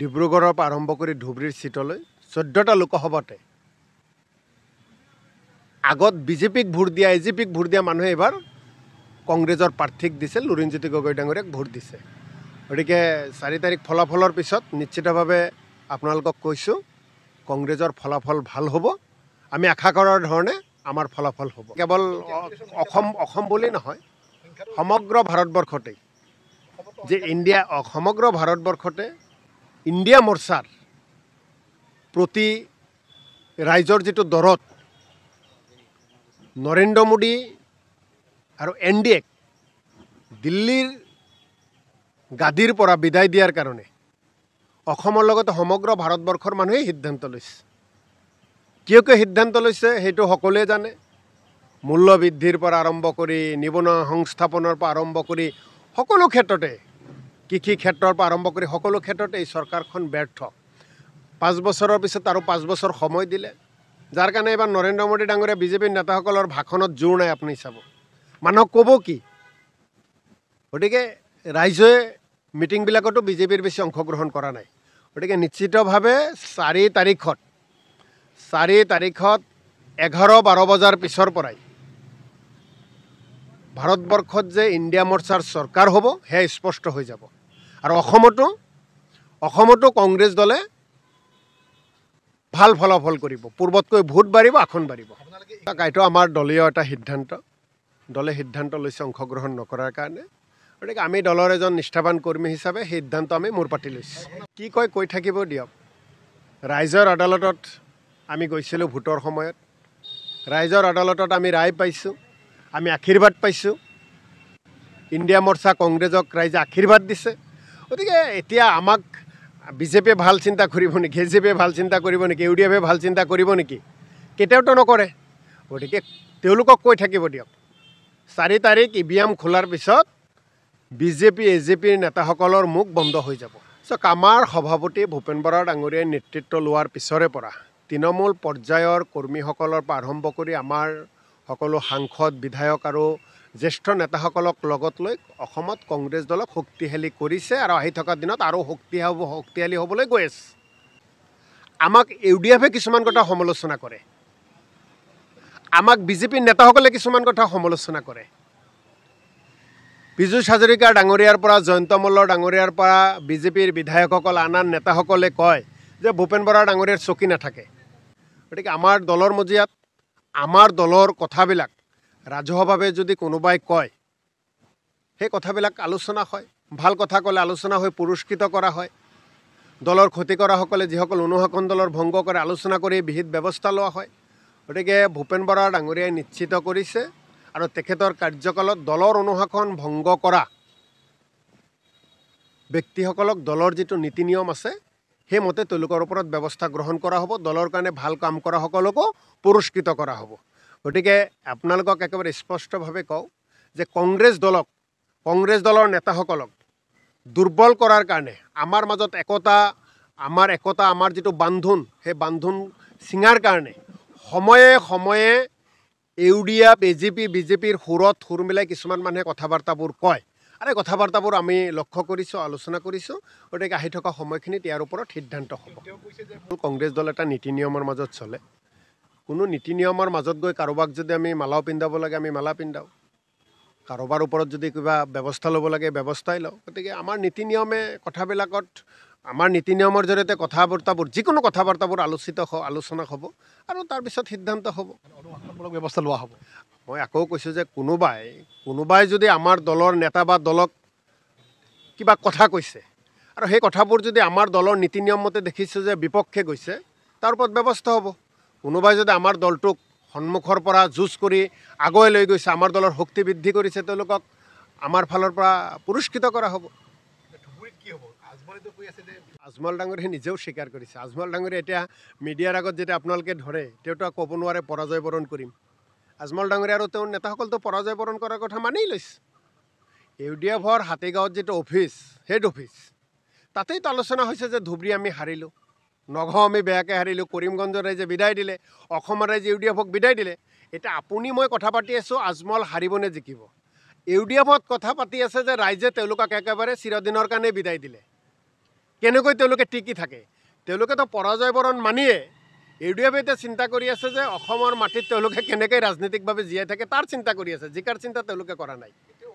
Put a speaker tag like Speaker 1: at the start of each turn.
Speaker 1: ডিব্ৰুগড়ৰ পৰা আৰম্ভ কৰি ধুবুৰীৰ ছিটলৈ চৈধ্যটা লোকসভাতে আগত বিজেপিক ভোট দিয়া এ জি পিক ভোট দিয়া মানুহে এইবাৰ কংগ্ৰেছৰ প্ৰাৰ্থীক দিছে লুৰিণজ্যোতি গগৈ ডাঙৰীয়াক ভোট দিছে গতিকে চাৰি তাৰিখ ফলাফলৰ পিছত নিশ্চিতভাৱে আপোনালোকক কৈছোঁ কংগ্ৰেছৰ ফলাফল ভাল হ'ব আমি আশা কৰাৰ ধৰণে আমাৰ ফলাফল হ'ব কেৱল অসম অসম বুলি নহয় সমগ্ৰ ভাৰতবৰ্ষতেই যে ইণ্ডিয়া সমগ্ৰ ভাৰতবৰ্ষতে ইণ্ডিয়া মৰ্চাৰ প্ৰতি ৰাইজৰ যিটো দৰত নৰেন্দ্ৰ মোদী আৰু এন ডি এক দিল্লীৰ গাদীৰ পৰা বিদায় দিয়াৰ কাৰণে অসমৰ লগতে সমগ্ৰ ভাৰতবৰ্ষৰ মানুহেই সিদ্ধান্ত লৈছে কিয় কিয় সিদ্ধান্ত লৈছে সেইটো সকলোৱে জানে মূল্য বৃদ্ধিৰ পৰা আৰম্ভ কৰি নিবনুৱা সংস্থাপনৰ পৰা আৰম্ভ কৰি সকলো ক্ষেত্ৰতে কৃষি ক্ষেত্ৰৰ পৰা আৰম্ভ কৰি সকলো ক্ষেত্ৰত এই চৰকাৰখন ব্যৰ্থ পাঁচ বছৰৰ পিছত আৰু পাঁচ বছৰ সময় দিলে যাৰ কাৰণে এইবাৰ নৰেন্দ্ৰ মোদী ডাঙৰীয়া বিজেপিৰ নেতাসকলৰ ভাষণত জোৰ নাই আপুনি চাব মানুহক ক'ব কি গতিকে ৰাইজে মিটিংবিলাকতো বিজেপিৰ বেছি অংশগ্ৰহণ কৰা নাই গতিকে নিশ্চিতভাৱে চাৰি তাৰিখত চাৰি তাৰিখত এঘাৰ বাৰ বজাৰ পিছৰ পৰাই ভাৰতবৰ্ষত যে ইণ্ডিয়া মৰ্চাৰ চৰকাৰ হ'ব সেয়া স্পষ্ট হৈ যাব আৰু অসমতো অসমতো কংগ্ৰেছ দলে ভাল ফলাফল কৰিব পূৰ্বতকৈ ভোট বাঢ়িব আসন বাঢ়িব এইটো আমাৰ দলীয় এটা সিদ্ধান্ত দলে সিদ্ধান্ত লৈছে অংশগ্ৰহণ নকৰাৰ কাৰণে গতিকে আমি দলৰ এজন নিষ্ঠাবান কৰ্মী হিচাপে সেই সিদ্ধান্ত আমি মোৰ পাতি লৈছোঁ কি কয় কৈ থাকিব দিয়ক ৰাইজৰ আদালতত আমি গৈছিলোঁ ভোটৰ সময়ত ৰাইজৰ আদালতত আমি ৰায় পাইছোঁ আমি আশীৰ্বাদ পাইছোঁ ইণ্ডিয়া মৰ্চা কংগ্ৰেছক ৰাইজে আশীৰ্বাদ দিছে গতিকে এতিয়া আমাক বিজেপিয়ে ভাল চিন্তা কৰিব নেকি এ জে পিয়ে ভাল চিন্তা কৰিব নেকি ইউ ডি এফে ভাল চিন্তা কৰিব নেকি কেতিয়াওতো নকৰে গতিকে তেওঁলোকক কৈ থাকিব দিয়ক চাৰি তাৰিখ ই ভি এম খোলাৰ পিছত B J P A J পিৰ নেতাসকলৰ মুখ বন্ধ হৈ যাব চ' আমাৰ সভাপতি ভূপেন বৰা ডাঙৰীয়াই নেতৃত্ব লোৱাৰ পিছৰে পৰা তৃণমূল পৰ্যায়ৰ কৰ্মীসকলৰ পৰা আৰম্ভ কৰি আমাৰ সকলো সাংসদ বিধায়ক আৰু জ্যেষ্ঠ নেতাসকলক লগত লৈ অসমত কংগ্ৰেছ দলক শক্তিশালী কৰিছে আৰু আহি থকা দিনত আৰু শক্তি শক্তিশালী হ'বলৈ গৈ আছে আমাক ইউ ডি এফে কিছুমান কথা সমালোচনা কৰে আমাক বিজেপি নেতাসকলে কিছুমান কথা সমালোচনা কৰে পীযুষ হাজৰিকাৰ ডাঙৰীয়াৰ পৰা জয়ন্ত মল্লৰ ডাঙৰীয়াৰ পৰা বিজেপিৰ বিধায়কসকল আন আন নেতাসকলে কয় যে ভূপেন বৰা ডাঙৰীয়াৰ চকী নাথাকে গতিকে আমাৰ দলৰ মজিয়াত আমাৰ দলৰ কথাবিলাক ৰাজহুৱাভাৱে যদি কোনোবাই কয় সেই কথাবিলাক আলোচনা হয় ভাল কথা ক'লে আলোচনা হৈ পুৰস্কৃত কৰা হয় দলৰ ক্ষতি কৰাসকলে যিসকল অনুশাসন দলৰ ভংগ কৰে আলোচনা কৰি বিহিত ব্যৱস্থা লোৱা হয় গতিকে ভূপেন বৰা ডাঙৰীয়াই নিশ্চিত কৰিছে আৰু তেখেতৰ কাৰ্যকালত দলৰ অনুশাসন ভংগ কৰা ব্যক্তিসকলক দলৰ যিটো নীতি নিয়ম আছে সেইমতে তেওঁলোকৰ ওপৰত ব্যৱস্থা গ্ৰহণ কৰা হ'ব দলৰ কাৰণে ভাল কাম কৰাসকলকো পুৰস্কৃত কৰা হ'ব গতিকে আপোনালোকক একেবাৰে স্পষ্টভাৱে কওঁ যে কংগ্ৰেছ দলক কংগ্ৰেছ দলৰ নেতাসকলক দুৰ্বল কৰাৰ কাৰণে আমাৰ মাজত একতা আমাৰ একতা আমাৰ যিটো বান্ধোন সেই বান্ধোন চিঙাৰ কাৰণে সময়ে সময়ে ইউডিয়া বি জে পি বিজেপিৰ সুৰত সুৰ মিলাই কিছুমান মানুহে কথা বাৰ্তাবোৰ কয় আৰু এই কথা বাৰ্তাবোৰ আমি লক্ষ্য কৰিছোঁ আলোচনা কৰিছোঁ গতিকে আহি থকা সময়খিনিত ইয়াৰ ওপৰত সিদ্ধান্ত হ'ব কংগ্ৰেছ দল এটা নীতি নিয়মৰ মাজত চলে কোনো নীতি নিয়মৰ মাজত গৈ কাৰোবাক যদি আমি মালাও পিন্ধাব লাগে আমি মালা পিন্ধাওঁ কাৰোবাৰ ওপৰত যদি কিবা ব্যৱস্থা ল'ব লাগে ব্যৱস্থাই লওঁ গতিকে আমাৰ নীতি নিয়মে কথাবিলাকত আমাৰ নীতি নিয়মৰ জৰিয়তে কথা বাৰ্তাবোৰ যিকোনো কথা বাৰ্তাবোৰ আলোচিত হ আলোচনা হ'ব আৰু তাৰপিছত সিদ্ধান্ত হ'ব ব্যৱস্থা লোৱা হ'ব মই আকৌ কৈছোঁ যে কোনোবাই কোনোবাই যদি আমাৰ দলৰ নেতা বা দলক কিবা কথা কৈছে আৰু সেই কথাবোৰ যদি আমাৰ দলৰ নীতি নিয়মমতে দেখিছোঁ যে বিপক্ষে গৈছে তাৰ ওপৰত ব্যৱস্থা হ'ব কোনোবাই যদি আমাৰ দলটোক সন্মুখৰ পৰা যুঁজ কৰি আগুৱাই লৈ গৈছে আমাৰ দলৰ শক্তি বৃদ্ধি কৰিছে তেওঁলোকক আমাৰ ফালৰ পৰা পুৰস্কৃত কৰা হ'ব আজমল ডাঙৰীয়ে নিজেও স্বীকাৰ কৰিছে আজমল ডাঙৰীয়ে এতিয়া মিডিয়াৰ আগত যেতিয়া আপোনালোকে ধৰে তেওঁতো ক'ব নোৱাৰে পৰাজয় বৰণ কৰিম আজমল ডাঙৰীয়া আৰু তেওঁৰ নেতাসকলতো পৰাজয় বৰণ কৰাৰ কথা মানি লৈছে ইউ ডি এফৰ হাতীগাঁৱত যিটো অফিচ হেড অফিচ তাতেইতো আলোচনা হৈছে যে ধুবুৰী আমি হাৰিলোঁ নগাঁও আমি বেয়াকৈ হাৰিলোঁ কৰিমগঞ্জ ৰাইজে বিদায় দিলে অসম ৰাইজে ইউ ডি এফক বিদায় দিলে এতিয়া আপুনি মই কথা পাতি আছোঁ আজমল হাৰিবনে জিকিব ইউ ডি এফত কথা পাতি আছে যে ৰাইজে তেওঁলোকক একেবাৰে চিৰদিনৰ কাৰণে বিদায় দিলে কেনেকৈ তেওঁলোকে টিকি থাকে তেওঁলোকেতো পৰাজয় বৰণ মানিয়ে ইউ ডি এফে এতিয়া চিন্তা কৰি আছে যে অসমৰ মাটিত তেওঁলোকে কেনেকৈ ৰাজনৈতিকভাৱে জীয়াই থাকে তাৰ চিন্তা কৰি আছে জিকাৰ চিন্তা তেওঁলোকে কৰা নাই